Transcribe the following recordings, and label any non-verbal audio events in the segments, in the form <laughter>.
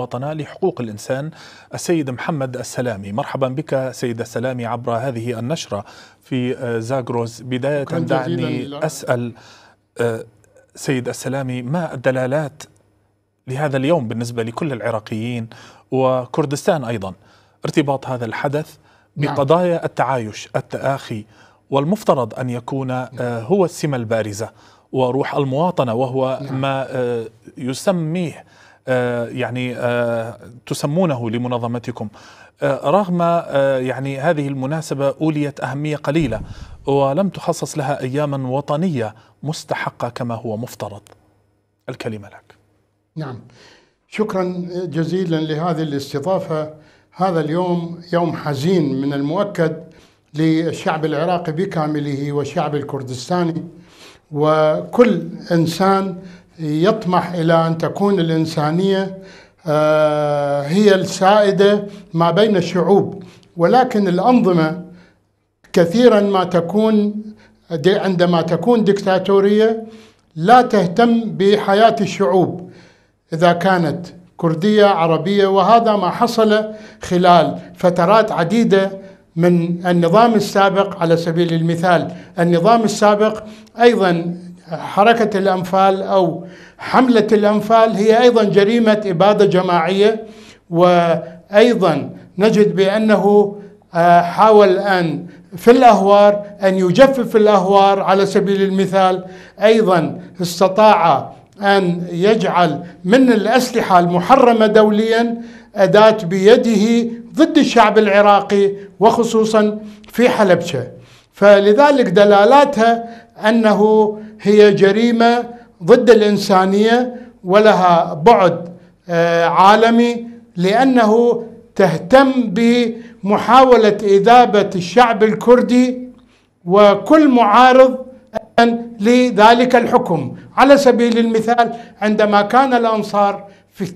وطنا لحقوق الإنسان السيد محمد السلامي مرحبا بك سيد السلامي عبر هذه النشرة في آه، زاغروز بداية دعني أسأل آه، سيد السلامي ما الدلالات لهذا اليوم بالنسبة لكل العراقيين وكردستان أيضا ارتباط هذا الحدث نعم. بقضايا التعايش التآخي والمفترض أن يكون آه، نعم. هو السمة البارزة وروح المواطنة وهو نعم. ما يسميه آه، يعني آه، تسمونه لمنظمتكم آه، رغم يعني هذه المناسبة أوليت أهمية قليلة ولم تخصص لها أياما وطنية مستحقة كما هو مفترض الكلمة لك نعم شكرا جزيلا لهذه الاستضافة هذا اليوم يوم حزين من المؤكد للشعب العراقي بكامله والشعب الكردستاني وكل إنسان يطمح إلى أن تكون الإنسانية آه، هي السائدة ما بين الشعوب ولكن الأنظمة كثيرا ما تكون عندما تكون دكتاتورية لا تهتم بحياة الشعوب إذا كانت كردية عربية وهذا ما حصل خلال فترات عديدة من النظام السابق على سبيل المثال النظام السابق أيضا حركة الأنفال أو حملة الأنفال هي أيضا جريمة إبادة جماعية وأيضا نجد بأنه آه، حاول أن في الأهوار أن يجفف الأهوار على سبيل المثال أيضا استطاع أن يجعل من الأسلحة المحرمة دوليا أداة بيده ضد الشعب العراقي وخصوصا في حلبشة فلذلك دلالاتها أنه هي جريمه ضد الانسانيه ولها بعد آه، عالمي لانه تهتم بمحاوله اذابه الشعب الكردي وكل معارض لذلك الحكم على سبيل المثال عندما كان الأنصار في,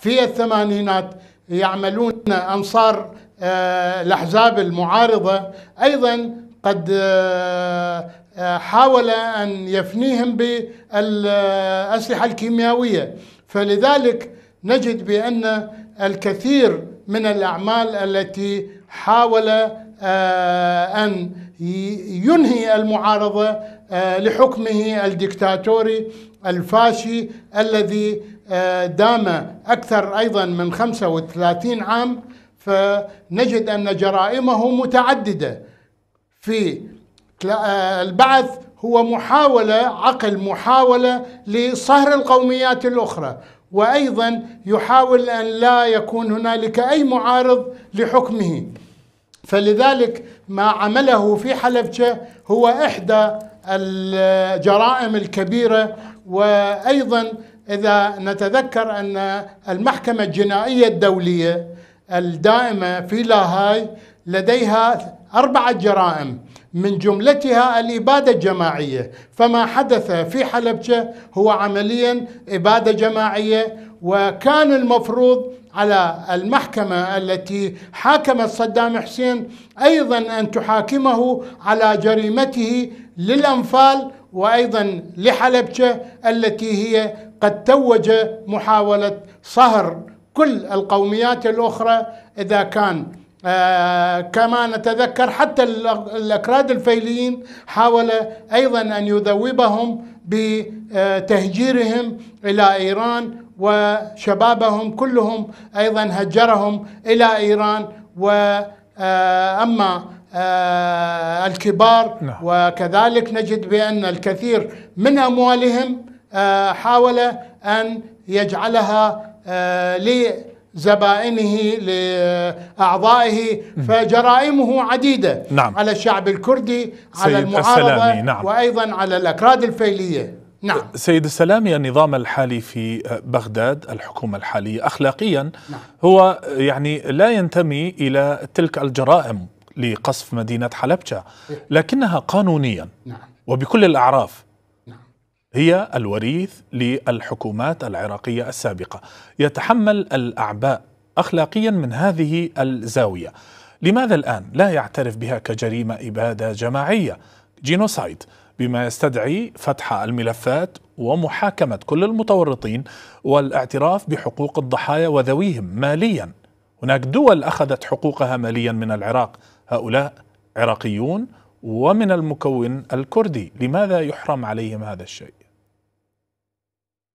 في الثمانينات يعملون أنصار آه، الأحزاب المعارضة أيضا قد آه، آه، حاول أن يفنيهم بالأسلحة الكيميائية فلذلك نجد بأن الكثير من الأعمال التي حاول آه، أن ينهي المعارضة آه، لحكمه الدكتاتوري الفاشي الذي دام أكثر أيضا من 35 عام فنجد أن جرائمه متعددة في آه، البعث هو محاولة عقل محاولة لصهر القوميات الأخرى وأيضا يحاول أن لا يكون هنالك أي معارض لحكمه فلذلك ما عمله في حلبجة هو إحدى الجرائم الكبيرة وأيضا إذا نتذكر أن المحكمة الجنائية الدولية الدائمة في لاهاي لديها أربعة جرائم من جملتها الإبادة الجماعية فما حدث في حلبجة هو عمليا إبادة جماعية وكان المفروض على المحكمة التي حاكمت صدام حسين أيضا أن تحاكمه على جريمته للأنفال وأيضا لحلبجة التي هي قد توج محاولة صهر كل القوميات الأخرى إذا كان آه، كما نتذكر حتى الأكراد الفيليين حاول أيضا أن يذوبهم بتهجيرهم إلى إيران وشبابهم كلهم أيضا هجرهم إلى إيران وأما آه، آه، الكبار نعم. وكذلك نجد بأن الكثير من أموالهم حاول أن يجعلها لي زبائنه لأعضائه فجرائمه عديدة نعم. على الشعب الكردي على المعارضة نعم. وأيضا على الأكراد الفيلية نعم. سيد السلامي النظام الحالي في بغداد الحكومة الحالية أخلاقيا نعم. هو يعني لا ينتمي إلى تلك الجرائم لقصف مدينة حلبجة إيه. لكنها قانونيا نعم. وبكل الأعراف هي الوريث للحكومات العراقية السابقة يتحمل الأعباء أخلاقيا من هذه الزاوية لماذا الآن لا يعترف بها كجريمة إبادة جماعية جينوسايد بما يستدعي فتح الملفات ومحاكمة كل المتورطين والاعتراف بحقوق الضحايا وذويهم ماليا هناك دول أخذت حقوقها ماليا من العراق هؤلاء عراقيون ومن المكون الكردي لماذا يحرم عليهم هذا الشيء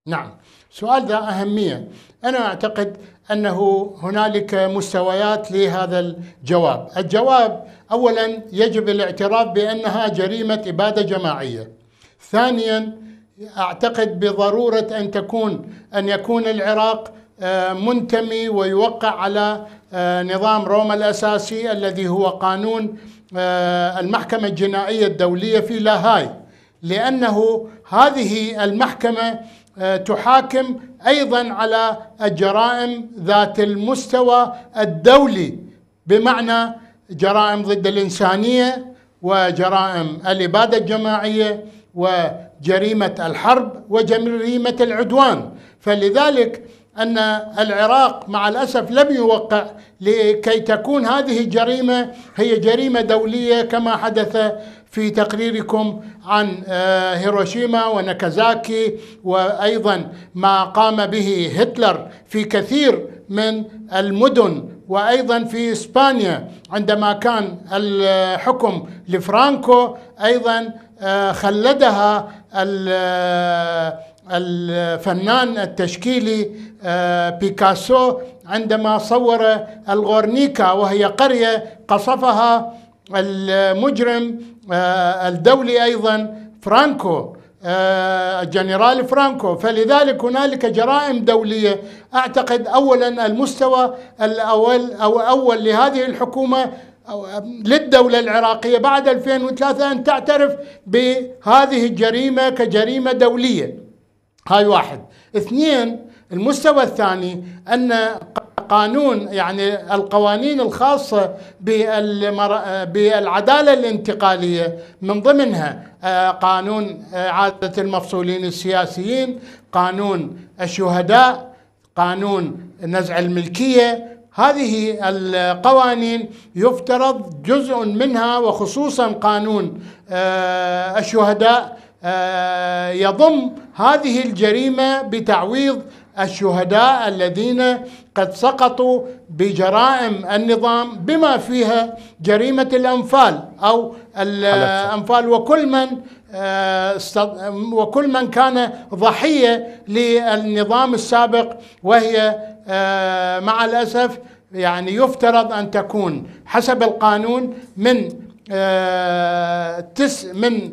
نعم سؤال ذا أهمية أنا أعتقد أنه هنالك مستويات لهذا الجواب الجواب أولا يجب الاعتراف بأنها جريمة إبادة جماعية ثانيا أعتقد بضرورة أن تكون أن يكون العراق آه، منتمي ويوقع على آه، نظام روما الأساسي الذي هو قانون آه، المحكمة الجنائية الدولية في لاهاي لأنه هذه المحكمة آه، تحاكم ايضا على الجرائم ذات المستوى الدولي بمعنى جرائم ضد الانسانيه وجرائم الاباده الجماعيه وجريمه الحرب وجريمه العدوان فلذلك أن العراق مع الأسف لم يوقع لكي تكون هذه الجريمة هي جريمة دولية كما حدث في تقريركم عن آه، هيروشيما ونكازاكي وأيضا ما قام به هتلر في كثير من المدن وايضا في اسبانيا عندما كان الحكم لفرانكو ايضا آه، خلدها آه، الفنان التشكيلي آه، بيكاسو عندما صور الغورنيكا وهي قرية قصفها المجرم آه، الدولي أيضا فرانكو الجنرال آه، فرانكو فلذلك هنالك جرائم دولية أعتقد أولا المستوى الأول أو أول لهذه الحكومة للدولة العراقية بعد 2003 أن تعترف بهذه الجريمة كجريمة دولية هاي واحد اثنين المستوى الثاني أن قانون يعني القوانين الخاصة بالعدالة الانتقالية من ضمنها آه، قانون آه، عادة المفصولين السياسيين قانون الشهداء قانون نزع الملكية هذه القوانين يفترض جزء منها وخصوصا قانون آه، الشهداء آه، يضم هذه الجريمة بتعويض الشهداء الذين قد سقطوا بجرائم النظام بما فيها جريمة الأنفال أو الأنفال وكل من آه، وكل من كان ضحية للنظام السابق وهي آه، مع الأسف يعني يفترض أن تكون حسب القانون من آه، تس من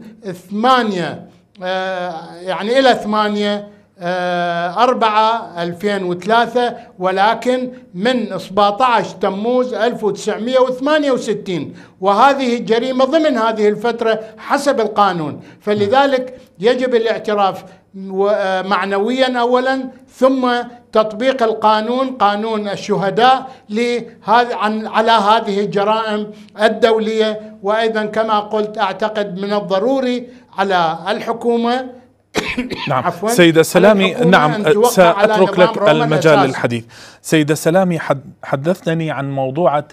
ثمانية آه، يعني إلى ثمانية آه، أربعة 2003 ولكن من 17 تموز 1968 وهذه الجريمة ضمن هذه الفترة حسب القانون فلذلك يجب الاعتراف آه، معنويا أولا ثم تطبيق القانون قانون الشهداء على هذه الجرائم الدولية وأيضا كما قلت أعتقد من الضروري على الحكومة <coughs> نعم عفواً سيدة سلامي نعم سأترك لك المجال للحديث سيدة سلامي حدثتني عن موضوعة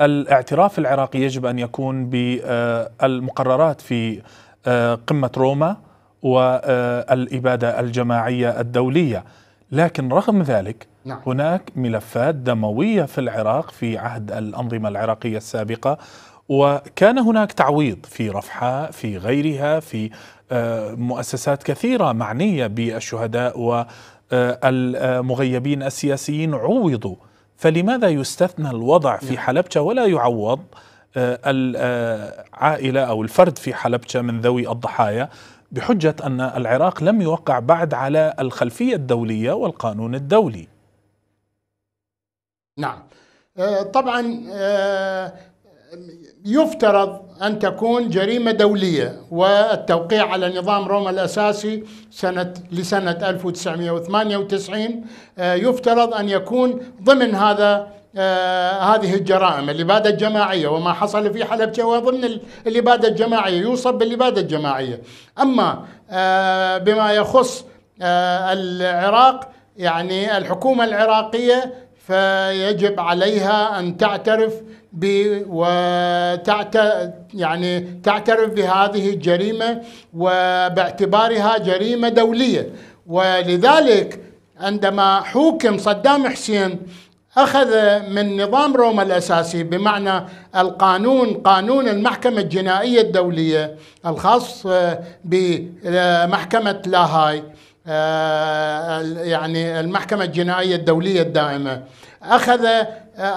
الاعتراف العراقي يجب أن يكون بالمقررات آه، في آه، قمة روما والإبادة آه، الجماعية الدولية لكن رغم ذلك نعم. هناك ملفات دموية في العراق في عهد الأنظمة العراقية السابقة وكان هناك تعويض في رفحة في غيرها في آه، مؤسسات كثيرة معنية بالشهداء والمغيبين السياسيين عوضوا فلماذا يستثنى الوضع في نعم. حلبجة ولا يعوض آه، العائلة آه، أو الفرد في حلبجة من ذوي الضحايا بحجة أن العراق لم يوقع بعد على الخلفية الدولية والقانون الدولي نعم طبعا يفترض أن تكون جريمة دولية والتوقيع على نظام روما الأساسي سنة لسنة 1998 آه، يفترض أن يكون ضمن هذا آه، هذه الجرائم الإبادة الجماعية وما حصل في حلب هو ضمن الإبادة الجماعية يوصف بالإبادة الجماعية أما آه، بما يخص العراق يعني الحكومة العراقية فيجب عليها أن تعترف ب وتعت يعني تعترف بهذه الجريمة وباعتبارها جريمة دولية ولذلك عندما حوكم صدام حسين أخذ من نظام روما الأساسي بمعنى القانون قانون المحكمة الجنائية الدولية الخاص بمحكمة لاهاي آه، يعني المحكمة الجنائية الدولية الدائمة أخذ آه،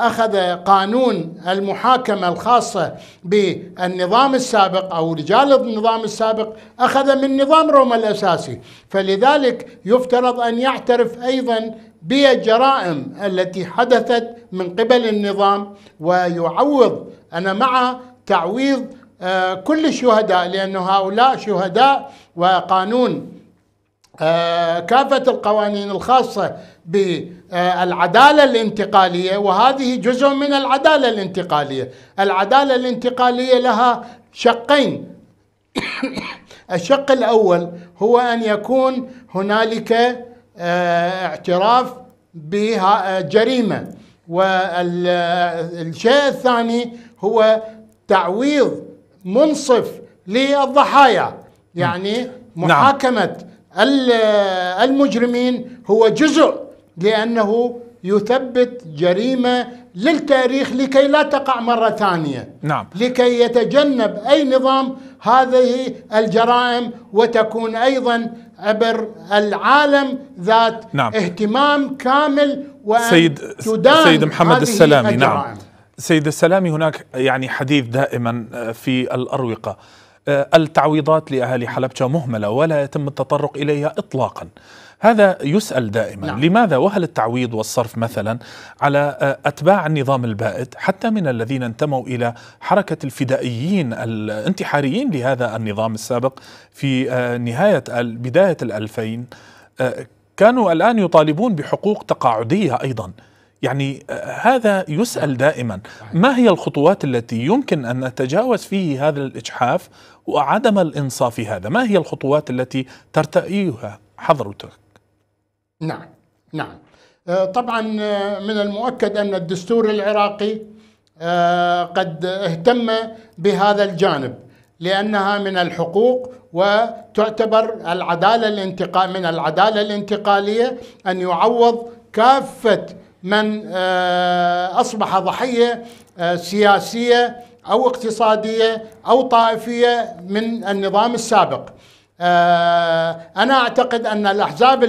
أخذ قانون المحاكمة الخاصة بالنظام السابق أو رجال النظام السابق أخذ من نظام روما الأساسي فلذلك يفترض أن يعترف أيضا بالجرائم التي حدثت من قبل النظام ويعوض أنا مع تعويض آه، كل الشهداء لأن هؤلاء شهداء وقانون آه، كافة القوانين الخاصة بالعدالة الانتقالية وهذه جزء من العدالة الانتقالية العدالة الانتقالية لها شقين <coughs> الشق الأول هو أن يكون هنالك آه، اعتراف بجريمة آه، والشيء الثاني هو تعويض منصف للضحايا يعني نعم. محاكمة المجرمين هو جزء لأنه يثبت جريمة للتاريخ لكي لا تقع مرة ثانية نعم. لكي يتجنب أي نظام هذه الجرائم وتكون أيضا عبر العالم ذات نعم. اهتمام كامل وأن سيد, تدان سيد محمد السلامي نعم. الجرائم. نعم سيد السلامي هناك يعني حديث دائما آه، في الأروقة آه، التعويضات لأهالي حلبجة مهملة ولا يتم التطرق إليها إطلاقا هذا يسأل دائما نعم. لماذا وهل التعويض والصرف مثلا على آه، أتباع النظام البائد حتى من الذين انتموا إلى حركة الفدائيين الانتحاريين لهذا النظام السابق في آه، نهاية بداية الألفين كانوا الآن يطالبون بحقوق تقاعدية أيضا يعني هذا يسأل دائما ما هي الخطوات التي يمكن أن نتجاوز فيه هذا الإجحاف وعدم الإنصاف هذا ما هي الخطوات التي ترتئيها حضرتك نعم نعم آه، طبعا آه، من المؤكد أن الدستور العراقي آه، قد اهتم بهذا الجانب لأنها من الحقوق وتعتبر العدالة الانتقال من العدالة الانتقالية أن يعوض كافة من أصبح ضحية سياسية أو اقتصادية أو طائفية من النظام السابق آه، أنا أعتقد أن الأحزاب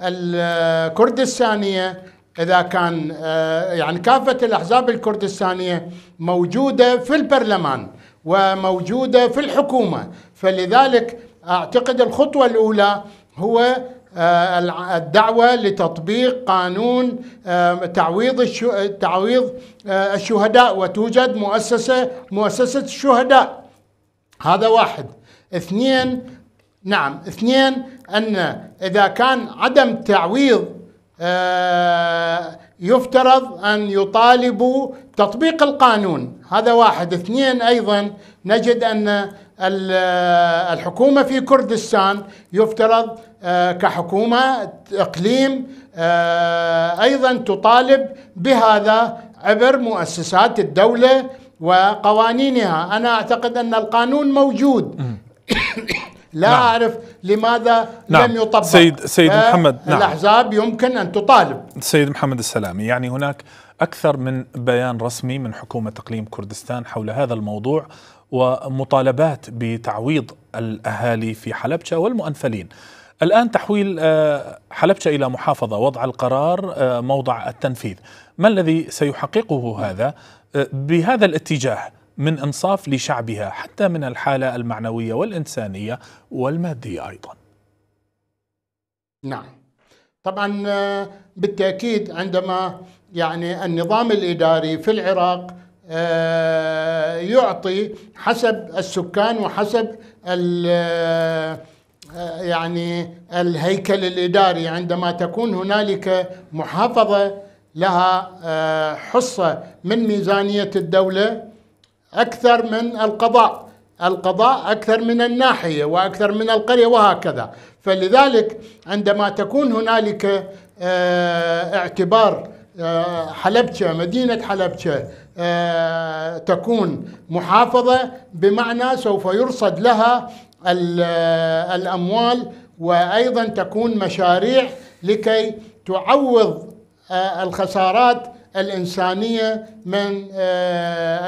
الكردستانية إذا كان آه، يعني كافة الأحزاب الكردستانية موجودة في البرلمان وموجودة في الحكومة فلذلك أعتقد الخطوة الأولى هو آه، الدعوة لتطبيق قانون تعويض تعويض آه، الشهداء وتوجد مؤسسة مؤسسة الشهداء هذا واحد اثنين نعم اثنين أن إذا كان عدم تعويض آه، يفترض أن يطالبوا تطبيق القانون هذا واحد اثنين أيضا نجد أن الحكومة في كردستان يفترض آه، كحكومة إقليم آه، أيضا تطالب بهذا عبر مؤسسات الدولة وقوانينها أنا أعتقد أن القانون موجود <coughs> لا نعم. أعرف لماذا نعم. لم يطبق سيد, سيد محمد نعم. الأحزاب يمكن أن تطالب سيد محمد السلامي يعني هناك أكثر من بيان رسمي من حكومة إقليم كردستان حول هذا الموضوع ومطالبات بتعويض الأهالي في حلبشة والمؤنفلين الآن تحويل آه، حلبشة إلى محافظة وضع القرار آه، موضع التنفيذ ما الذي سيحققه هذا آه، بهذا الاتجاه من إنصاف لشعبها حتى من الحالة المعنوية والإنسانية والمادية أيضا نعم طبعا بالتأكيد عندما يعني النظام الإداري في العراق آه، يعطي حسب السكان وحسب آه، يعني الهيكل الإداري عندما تكون هنالك محافظة لها آه، حصة من ميزانية الدولة أكثر من القضاء القضاء أكثر من الناحية وأكثر من القرية وهكذا فلذلك عندما تكون هنالك اعتبار آه، حلبشة مدينة حلبشة آه، تكون محافظة بمعنى سوف يرصد لها آه، الأموال وأيضا تكون مشاريع لكي تعوض الخسارات الإنسانية من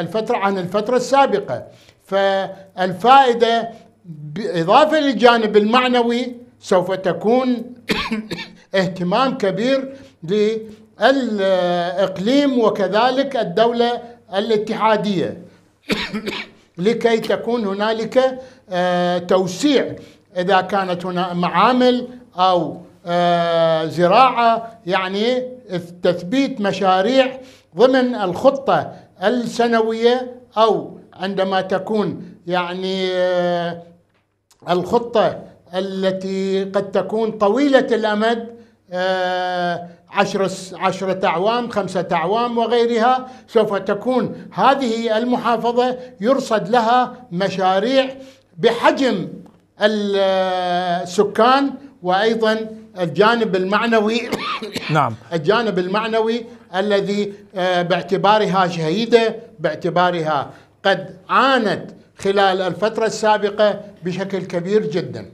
الفترة عن الفترة السابقة فالفائدة بالإضافة للجانب المعنوي سوف تكون <coughs> اهتمام كبير الإقليم وكذلك الدولة الاتحادية <coughs> لكي تكون هنالك آه، توسيع إذا كانت هنا معامل أو آه، زراعة يعني تثبيت مشاريع ضمن الخطة السنوية أو عندما تكون يعني آه، الخطة التي قد تكون طويلة الأمد عشر عشرة أعوام خمسة أعوام وغيرها سوف تكون هذه المحافظة يرصد لها مشاريع بحجم السكان وأيضا الجانب المعنوي <coughs> نعم الجانب المعنوي الذي آه، باعتبارها شهيدة باعتبارها قد عانت خلال الفترة السابقة بشكل كبير جداً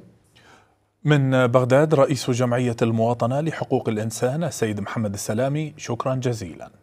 من بغداد رئيس جمعية المواطنة لحقوق الإنسان السيد محمد السلامي شكرا جزيلا